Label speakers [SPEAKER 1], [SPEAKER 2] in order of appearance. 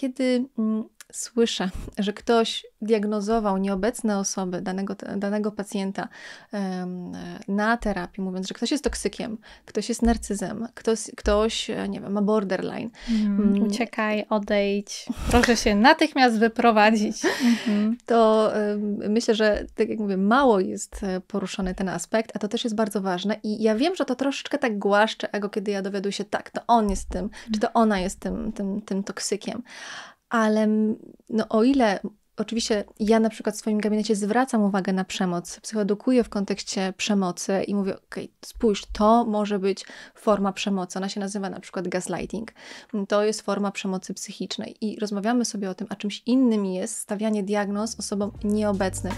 [SPEAKER 1] kiedy mm, słyszę, że ktoś diagnozował nieobecne osoby danego, danego pacjenta na terapii, mówiąc, że ktoś jest toksykiem, ktoś jest narcyzem, ktoś, ktoś e, nie wiem, ma borderline. Mhm. Mm, uciekaj, odejdź, proszę się natychmiast wyprowadzić. Mhm. To myślę, że tak jak mówię, mało jest e, poruszony ten aspekt, a to też jest bardzo ważne i ja wiem, że to troszeczkę tak głaszczę ego, kiedy ja dowiaduję się, tak, to on jest tym, czy to ona jest tym, tym, tym toksykiem ale mm, no, o ile oczywiście ja na przykład w swoim gabinecie zwracam uwagę na przemoc, psychodukuję w kontekście przemocy i mówię, ok, spójrz, to może być forma przemocy, ona się nazywa na przykład gaslighting, to jest forma przemocy psychicznej i rozmawiamy sobie o tym, a czymś innym jest stawianie diagnoz osobom nieobecnym.